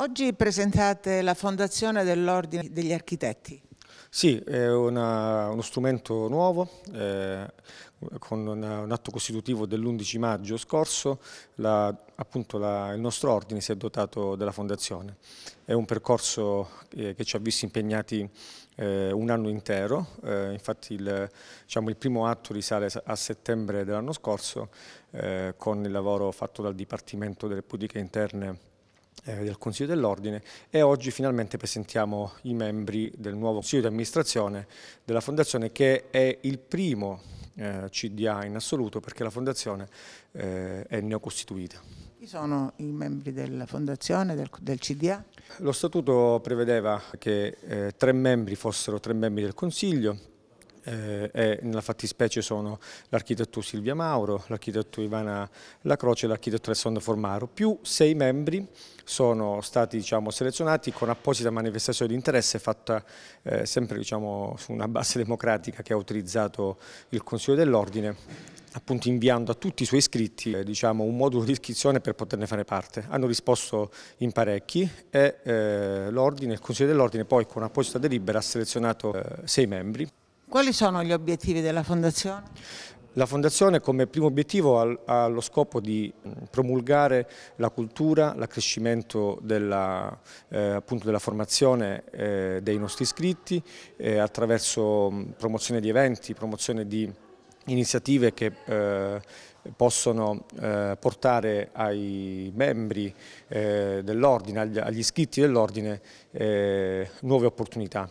Oggi presentate la fondazione dell'Ordine degli Architetti. Sì, è una, uno strumento nuovo, eh, con una, un atto costitutivo dell'11 maggio scorso, la, appunto la, il nostro ordine si è dotato della fondazione. È un percorso eh, che ci ha visto impegnati eh, un anno intero, eh, infatti il, diciamo, il, primo atto risale a settembre dell'anno scorso eh, con il lavoro fatto dal Dipartimento delle Pubbliche Interne eh, del Consiglio dell'Ordine e oggi finalmente presentiamo i membri del nuovo Consiglio di amministrazione della Fondazione che è il primo eh, CDA in assoluto perché la Fondazione eh, è neocostituita. Chi sono i membri della fondazione, del, del CDA? Lo statuto prevedeva che eh, tre membri fossero tre membri del Consiglio, eh, e eh, nella fattispecie sono l'architetto Silvia Mauro, l'architetto Ivana Lacroce e l'architetto Alessandro Formaro, più sei membri sono stati diciamo, selezionati con apposita manifestazione di interesse fatta eh, sempre diciamo, su una base democratica che ha autorizzato il Consiglio dell'Ordine appunto inviando a tutti i suoi iscritti eh, diciamo, un modulo di iscrizione per poterne fare parte. Hanno risposto in parecchi e eh, il Consiglio dell'Ordine poi con apposita delibera ha selezionato eh, sei membri. Quali sono gli obiettivi della Fondazione? La Fondazione come primo obiettivo ha lo scopo di mm, promulgare la cultura, l'accrescimento della, eh, della, formazione eh, dei nostri iscritti eh, attraverso mm, promozione di eventi, promozione di iniziative che eh, possono eh, portare ai membri eh, dell'ordine, agli, agli iscritti dell'ordine eh, nuove opportunità.